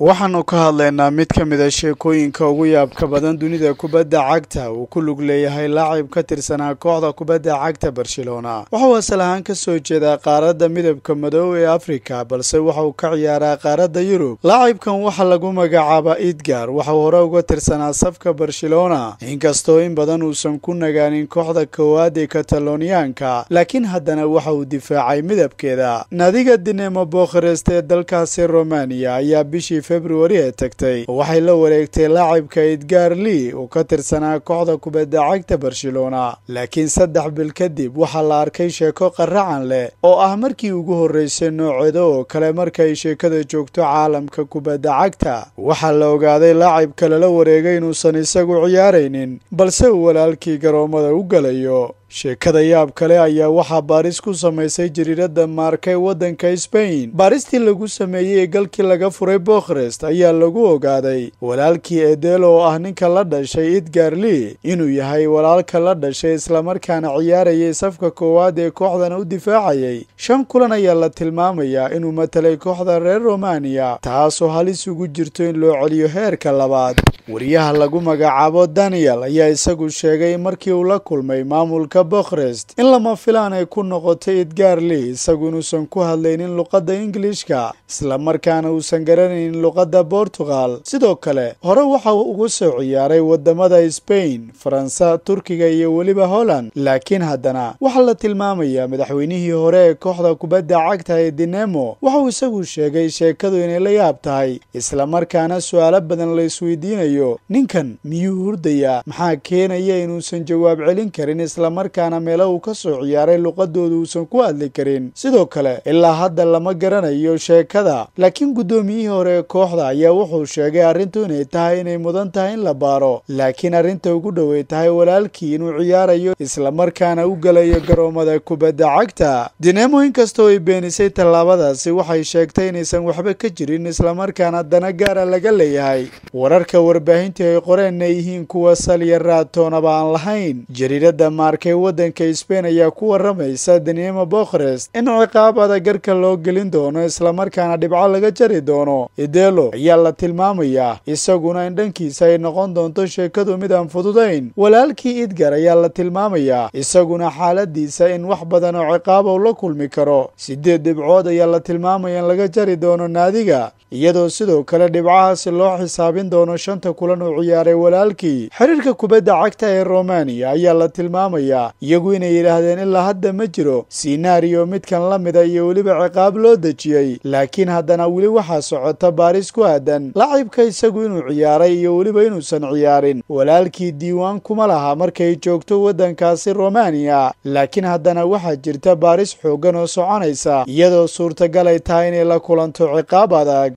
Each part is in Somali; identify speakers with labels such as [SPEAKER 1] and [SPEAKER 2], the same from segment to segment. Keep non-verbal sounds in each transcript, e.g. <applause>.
[SPEAKER 1] waxaanu ka hadlaynaa mid ka mid a ah sheekooyinka ugu yaabka badan dunida kubadda cagta uu ku lug leeyahay laacib ka tirsanaa kooxda kubadda cagta barcelona wuxuu asal ahaan ka soo jeedaa qaaradda midabka madow ee afrika balse wuxauu ka ciyaaraa qaaradda yurub laacibkan waxaa lagu magacaaba idgar waxauu hore uga tirsanaa safka barcelona inkastoo in badan uusan ku nagaanin kooxda koowaad ee kataloniyaanka laakiin haddana waxa uu difaacay midabkeeda naadiga dinemo bokhrest ee dalkaasi romaniya ayaa bishii februari ee tagtay waxay la wareegtay laacibka idgaar lii uu ka tirsanaa kooxda kubadda cagta barcelona laakiin saddex bil kadib waxaa la arkay sheeko qaracan leh oo ah markii ugu horraysay nooceeda oo kale markay sheekada joogto caalamka kubadda cagta waxaa la ogaaday laacibka lala wareegay inuusan isagu ciyaaraynin balse uu walaalkii garoommada u galayo sheekada yaab kale ayaa waxaa baaris ku samaysay jariiradda maarkay waddanka sbain baaristii lagu sameeyey ee galkii laga furay bokhrest ayaa lagu ogaaday walaalkii edel oo ah ninka la dhashay idgar lii inuu yahay walaalka la dhashay islamarkaana ciyaarayay safka koowaad ee kooxdana u difaacayay shan kulan ayaa la tilmaamayaa inuu matalay kooxda reer romaniya taasoo halis ugu jirto in loo celiyo heerka labaad wariyaha lagu magacaabo daniel ayaa isagu sheegay markii uu la kulmay maamulka gobolka bokrest in lama filaan ay ku noqotay edgaarli isagu inuusan ku hadlaynin luqadda ingilishka islamarkaana uusan garanaynin luqadda bortugal sidoo kale hore waxa ugu soo ciyaaray waddamada sbain faransa turkiga iyo weliba holland laakiin haddana waxaa la tilmaamayaa madaxweynihii hore ee kooxda kubadda cagta ee dinemo waxauu isagu sheegay sheekadu inay la yaab tahay islamarkaana su-aalo badan la isweydiinayo ninkan miyuu hurdayaa maxaa keenaya inuusan jawaab celin karin islamarka markaana meelo uu ka soo ciyaaray luqadooda uusan ku hadli karin sidoo kale ilaa hadda lama garanayo sheekada laakiin guddoomiyihii hore ee kooxda ayaa wuxuu sheegay arrintu inay tahay inay mudan tahay in la baaro laakiin arrinta ugu dhowey tahay walaalkii inuu ciyaarayo islamarkaana u gelayo garoomada kubadda cagta dineemo inkastoo ay beenisay tallaabadaasi waxay sheegtay inaysan waxba ka jirin islamarkaana dana gaara laga leeyahay wararka warbaahintii ay qoreenna yihiin kuwa salya raadoonaba aan lahayn jariiradda maarkay waddanka sbain ayaa ku warramaysa daniema bokhrest in ciqaab adagarka loo gelin doono islamarkaana dhibco laga jari doono idelo ayaa la tilmaamayaa isaguna in dhankiisa ay noqon doonto sheekadu mid aan fududayn walaalkii idgar ayaa la tilmaamayaa isaguna xaaladiisa in wax badan oo ciqaab uu la kulmi karo siddeed dhibcood ayaa la tilmaamaya in laga jari doono naadiga iyadoo sidoo kale dhibcahaasi loo xisaabin doono shanta kulan uu ciyaaray walaalkii xiriirka kubadda cagta ee romaniya ayaa la tilmaamayaa iyagu inay yidhaahdeen ilaa hadda ma jiro sinaariyo midkan la mida ah iyo weliba ciqaab loo dejiyey laakiin haddana weli waxaa socota baaris ku aadan lacibka isagu inuu ciyaaray iyo weliba inuusan ciyaarin walaalkii diiwaan kuma laha markay joogto waddankaasi romaaniya laakiin haddana waxaa jirta baaris xooggan oo soconaysa iyadoo suurtagal ay tahay inay la kulanto ciqaab adag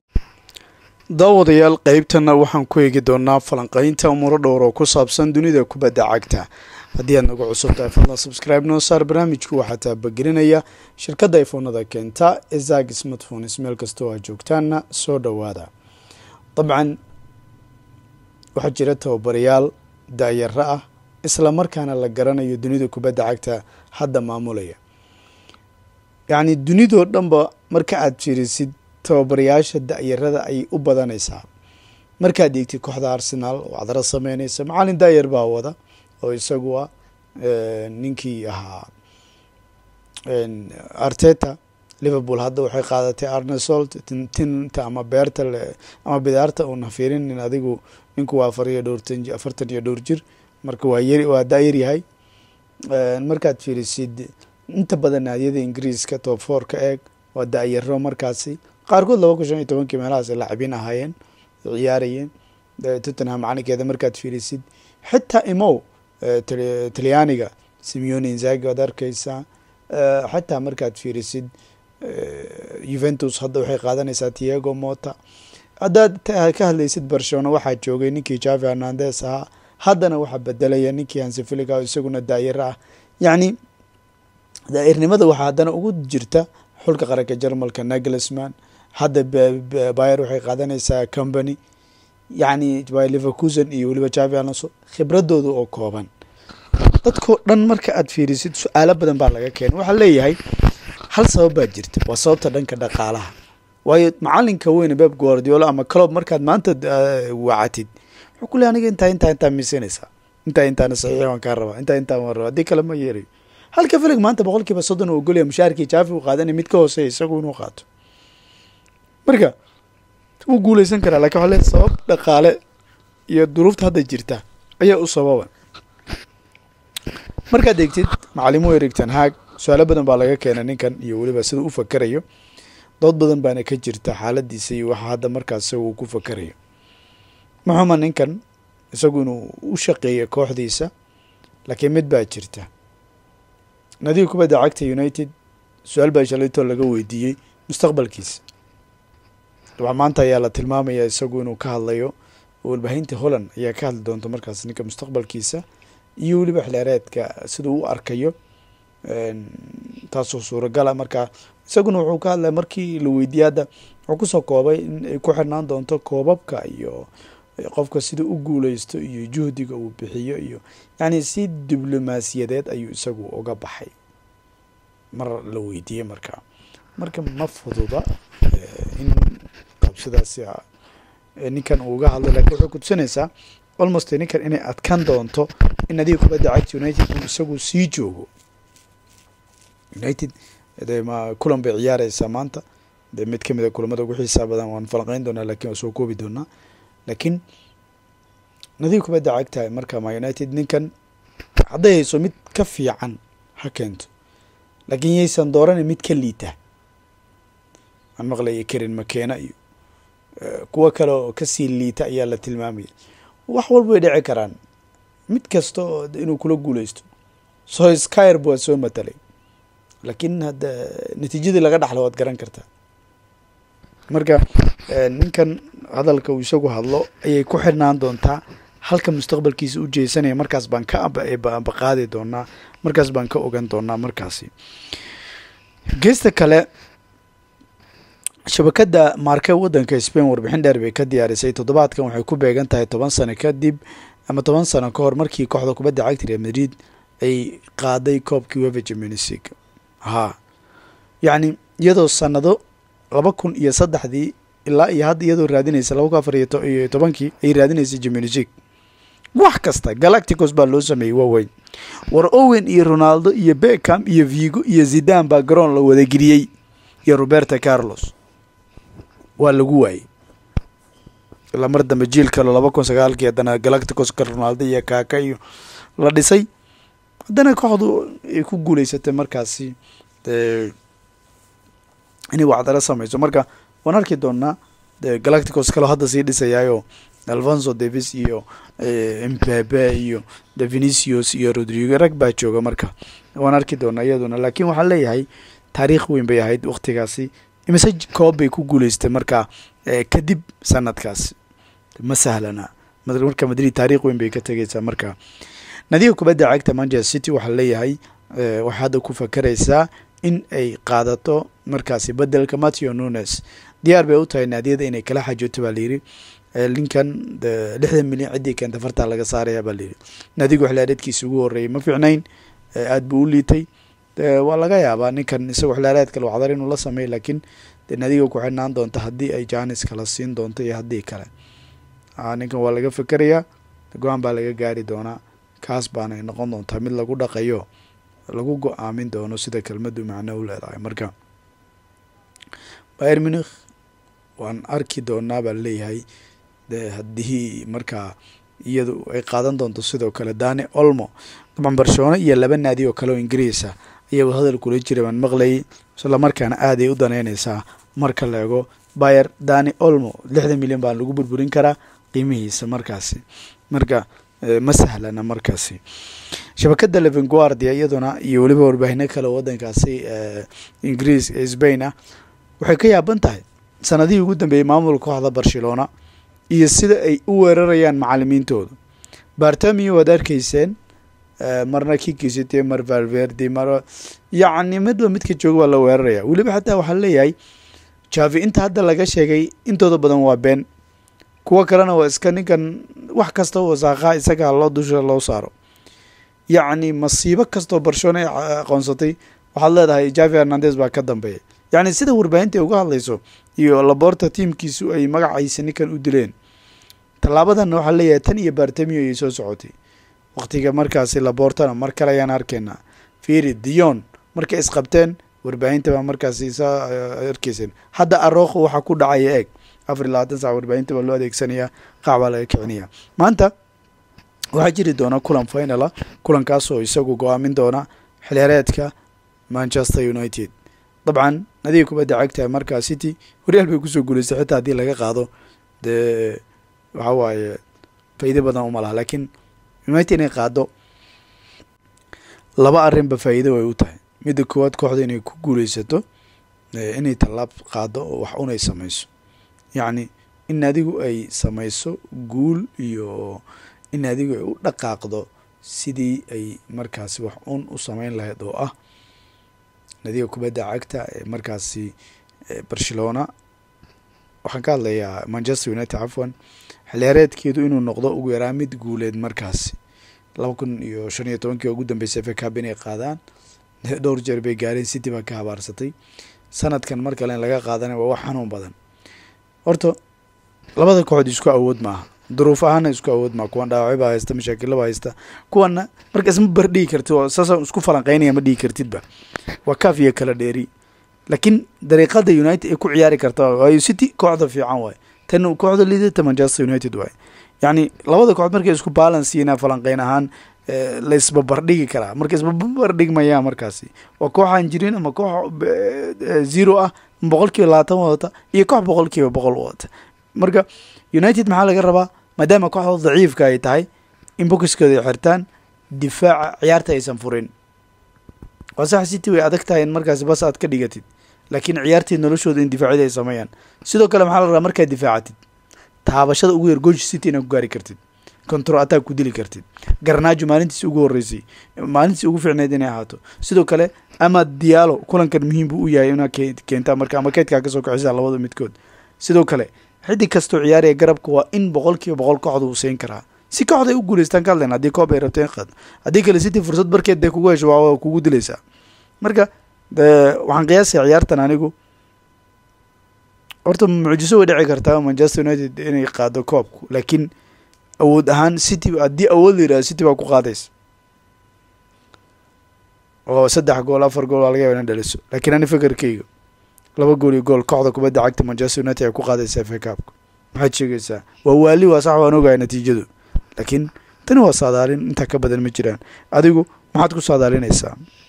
[SPEAKER 1] daawadayaal qaybtanna waxaan ku eegi doonnaa falanqaynta umuuro dhowr oo ku saabsan dunida kubadda cagta haddii aad naga cusub tahay fadla subscribe noo saar barnaamijku waxaa taabagelinaya shirkadda ifoonada keenta ezag smartphones meel kastoo aad joogtaanna soo dhowaada dabcan waxaa jira tababarayaal daayaro ah isla markaana la garanayo dunida kubadda cagta hadda maamulaya yacnii dunidoo dhanba marka aad fiirisid tababarayaasha da-yarada ayay u badanaysaa markaad eegtid kooxda arsenaal oo aad ra sameynaysa macalin daayar baa wada oo isagua eh, ninkii ahaa eh, arteta liverpool hadda waxay qaadatay arnesolt tinta ama beerta ama bidaarta uuna fiirinin adigu ninku waa afar iyo dhowrtan afartan iyo dhowr jir marka waa yar waa daayar yahay eh, markaad fiirisid inta badan naadiyada ingiriiska top four ka eeg waa da-yaro markaasi qaarkood laba kun shan iyo tobankii meelahaas ay laacibin ahaayeen ciyaarayeen tottenham calinkeeda markaad fiirisid xitaa imow talyaaniga simeone inzagi waad arkeysaa xataa markaad fiirisid juventus hadda waxay qaadanaysaa tiego mota haddaad ka hadlaysid barcelona waxaa joogay ninkii javi hernandes ahaa haddana waxaa bedelaya ninkii hansifilig ah, isaguna daayira ah yacni daa'irnimada waxaa haddana ugu jirta xulka qaranka jarmalka naglesman hadda bayer waxay qaadanaysaa company yacni livercuson iyo weliba javi alonso khibradooda oo kooban dadko dhan marka aad fiirisid su-aalo badan baa laga keenay waxaa leeyahay hal sabab baa jirta waa sababta dhanka dhaqaalaha waayo macalinka weyne beeb guardiolo ama clob markaad maanta wacatid wuxuu ku aniga intaa intaa intaa miisanaysaa intaa intaana saxiix waan kaa rabaa intaa intaan waan rabaa haddii kale ma yeerayo halka filig maanta boqol soddon uu ogolaya mushaharkii jaafi uu qaadanaya mid ka hooseeya isagu inuu qaato marka wuu guulaysan karaa lakin waxaa le sabab dhaqaale iyo duruufta hadda jirta ayaa u sababan markaad eegtid macalimu erigtan haag su-aalo badan baa laga keenay ninkan iyo weliba sida u fakarayo dood badan baana ka jirta xaaladiisa iyo waxa hadda markaas isaga uu ku fakarayo muxuma ninkan isagu inuu u shaqeeya kooxdiisa laakiin mid baa jirta nadiga kubadda cagta united su-aal baa shalaytoo laga weydiiyey mustaqbalkiisa dabca maanta ayaa la tilmaamayaa isagu inuu ka hadlayo warbaahinta holland ayaa ka hadli doonta markaas ninka mustaqbalkiisa iyo weliba xildheereedka siduu u arkayo taasoo suuragala ah. markaa isaguna wuxuu ka hadlay markii la weydiiyey hadda wuxuu kusoo koobay in ay ku xirnaan doonto koobabka iyo qofka sida u guulaysto iyo juhdiga uu bixiyo iyo yacni si diblomaasiyadeed ayuu isagu uga baxay mar la weydiiyey markaa marka ma fududa eh, in qabsidaasi ah, eh, ninkan uu uga hadlay lakiin waxay kutusinaysaa almost ninkan inay adkan doonto in adiga kubadda cagta united uu isagu sii joogo united kulan bay ciyaareysaa maanta de mid kamid a ah kulamada ugu xiisaa badan waan falqeyn doonaa lakin waa soo koobi doonaa laakiin nadiif kubadda cagtahay marka ma united ninkan hadday hayso mid ka fiican ha keento laakiin yaysan doorana mid ka liita aan maqlaya karin makeena iyo eh, kuwa kale oo kasii liita ayaa la tilmaamaya wax walba way dhici karaan mid kasta oo inuu kula guuleysto soyskyrb waa soo matalay laakiin hadda natiijadii laga dhaxlo waad garan kartaa marka eh, ninkan hadalka uu isagu hadlo ayay ku xirnaan doontaa halka mustaqbalkiisa u jeesanaya markaas baan ka baqaadi eh, doonaa markaas baan ka ogan doonaa markaasi geesta kale shabakada maarke wadanka spain warbixin dheer bay ka diyaarisay toddobaadkan waxay ku beegan tahay toban sano kadib ama toban sano ka hor markii kooxda kubadda cagta real madrid ay qaaday koobkii wefa jaminisig haa yacni iyadoo sanado laba kun iyo saddexdii ilaa iyo hadda iyadoo raadinaysa laba kun afar iyo tobankii ay raadinaysa jaminisig wax kasta galacticos baa loo sameeyey waaweyn war owen iyo ronaldo iyo bekam iyo vigo iyo zidan baa garoon la wadageliyey iyo roberto carlos waa lagu waayey lamar dambe jiil kalo laba kun sagaalkii haddana galacticos galacticoska ronaldo iyo kaaka iyo la dhisay haddana kooxdu ay ku guuleysatay markaasi inay wacdaro samayso marka waan arki doonaa galacticos kaloo hadda sii dhisayaayoo alfonso davis iyo eh, mbebe iyo devinicius iyo rodrigo rag baa jooga marka waan arki doonaa iyaduna laakiin waxaan leeyahay taariikh weyn bay ahayd waktigaasi imise koob bay ku guuleystay marka eh, kadib sanadkaas ma sahlana marka madrid taariikh weyn bay ka tegaysaa marka nadiiga kubadda cagta manchester city waxaa leeyahay eh, waxaa hadda ku fakaraysaa in ay qaadato markaasi bedelka mateo nunes diyaar bay u tahay naadiyada inay kala xajooto baa layiri eh, linkan lixdan milyan ciddii keenta fartaa laga saaraya baa layiri naadiga waxlaa dhadkiisa ugu horeeyay ma fiicnayn aada buu u liitay dee waa laga yaabaa ninkan isagoo xilaareedkale wacdar inuu la sameey laakiin de ku xidhnaan doonta haddii ay janis kala siin doonto iyo haddii kale ninkan waa laga fekerayaa go-aan baa laga gaari doonaa kaas baana noqon doontaa mid lagu dhaqayo lagu go-aamin doono sida kelmadu macno u leedahay marka bayer munikh waan arki doonaa baa laleeyahay de haddii markaa iyadu ay qaadan doonto sidoo kale dani olmo dabcan barcelona iyo laba naadi oo kale oo ingiriisa ah iyagu hadal kula jira baan maqlayay islamarkaana aaday u daneynaysaa marka la ego bayer dani olmo lixdan milyan baa lagu burburin karaa qiimihiisa markaasi marka eh, ma sahlana markaasi shabakada levenguardia iyaduna iyo weliba warbaahinno kale wadankaasi eh, ingiriis spain ah waxay ka yaaban tahay sanadihii ugu dambeeyey maamulka kooxda barcelona iyo sida ay u weerarayaan macalimiintooda baartamiyo waad arkayseen marna kinkiisite mar valverdi mar yacni midba midka jooga waa la weeraraya weliba xataa waxaa leeyahay javi inta hadda laga sheegay intooda badan waa been kuwo kalena waa iska ninkan wax kasta wasaaqaa isagaa loo dusha loo saaro yacni masiibo kastoo barshona aqoonsatay waxaad leedahay javi hernandez baa ka dambeeya yacni sida warbaahinta uga hadlayso iyo laboorta tiimkiisu ay magaciisa ninkan u dileen tallaabadanna waxaa leeyahay tan iyo baartamiyo ayay soo socotay waqtiga markaasi laboortana mar kale ayaan arkaynaa fiiri dion markay isqabteen warbaahinta baa markaasi saa arkeysen eh, hadda arookho waxaa ku dhacaya eeg afar iy labaatan sac warbaahinta baa loo adeegsanayaa qaac baa laga kicinayaa maanta waxaa jiri doona kulan finala ah. kulankaasoo isagu go-aamin doona xilhereedka manchester united dabcan nadiga kubadda cagtahay markaa city horyaal bay kusoo guulaysay xitaa haddii laga qaado dee waxaa waaye faydo badan uma laha laakiin united inay qaado laba arrinba faa'iido ay u tahay midda koowaad kooxda inay ku guuleysato eh, inay tallaab qaado oo wax unay samayso yacni in adigu ay samayso guul iyo in adigu ay u dhaqaaqdo sidii ay markaasi wax un u samayn lahayd oo ah nadiga kubadda cagta ee markaasi eh, barcelona waxaan ka hadlayaa manchester united cafwan xilheereedkeedu inuu noqdo ugu yaraa mid guuleed markaasi laba kun iyo shan iyo tobankii ugu dambeysay fekab inay qaadaan <laughs> dhowr jeer bay gaareen city baa ka habaarsatay sanadkan mar kale in laga qaadana waa wax xanuun badan horta labada kooxood isku awood maaha duruuf ahaana isku awood maa kuwan dhaawacyo baa haysta mashaakilo haysta kuwanna markaas ma bar dhigi kartid oo saasaan isku falanqeynaya ma dhigi kartidba waa kaaf iyo kala dheeri laakiin dariiqada united ay ku ciyaari karta waayo city kooxda fiican waayo kan kooxda liidata manchester united waay yacni labada kooxood markay isku baalansiina falanqeyn ahaan la isbabardhigi karaa marka isbabardhigmayaa markaasi waa kooxaan jirin ama koox zero ah boqol kiiba labaatan wadata iyo koox boqol kiiba boqol wadata marka united maxaa laga rabaa maadaama kooxda daciifka ay tahay in bokiskooda xirtaan difaaca ciyaarta aysan furin waasax city way adag tahay in markaasi bas aad ka dhigatid laakiin ciyaartii noloshooda in indifaacyada ay sameeyaan sidoo kale maxaa la rabaa markaad difaacatid taabashada ugu yar goji city inaad ku gaari kartid control attack ku dili kartid garnaajo maalintiisi ugu horreysay maalintiisi ugu ficneyd inay ahaato sidoo kale ama diyaalo kulankan muhiim buu u yahay inaad keentaa marka ama keydkaa kasoo kaxisa labada midkood sidoo kale xiddig kastoo ciyaaraya garabka waa in boqol kiiba boqol kooxda uu siin karaa si kooxday u guulaystaan ka hadleen haddii koob ay rabteen haddii kale city fursad barkeed dee kugu hesho waa kugu dilaysaa marka dee waxaan qiyaasaya ciyaartan anigu horta mucjiso way dhici kartaa manchester united inay qaado koobku laakiin awood ahaan city haddii awood la yidhahdo city baa ku qaadaysa oo saddex gool afar gool waa laga yaba ina dhaliso laakiin ani fakarkeyga laba gool iyo gool kooxda kubadda cagta manchester united ay ku qaadaysa fekaabka maxaad sheegaysaa waa waali waa sax waan ogahay natiijadu laakiin tani waa saadaalin intaa ka badan ma jiraan adigu maxaad ku saadaalinaysaa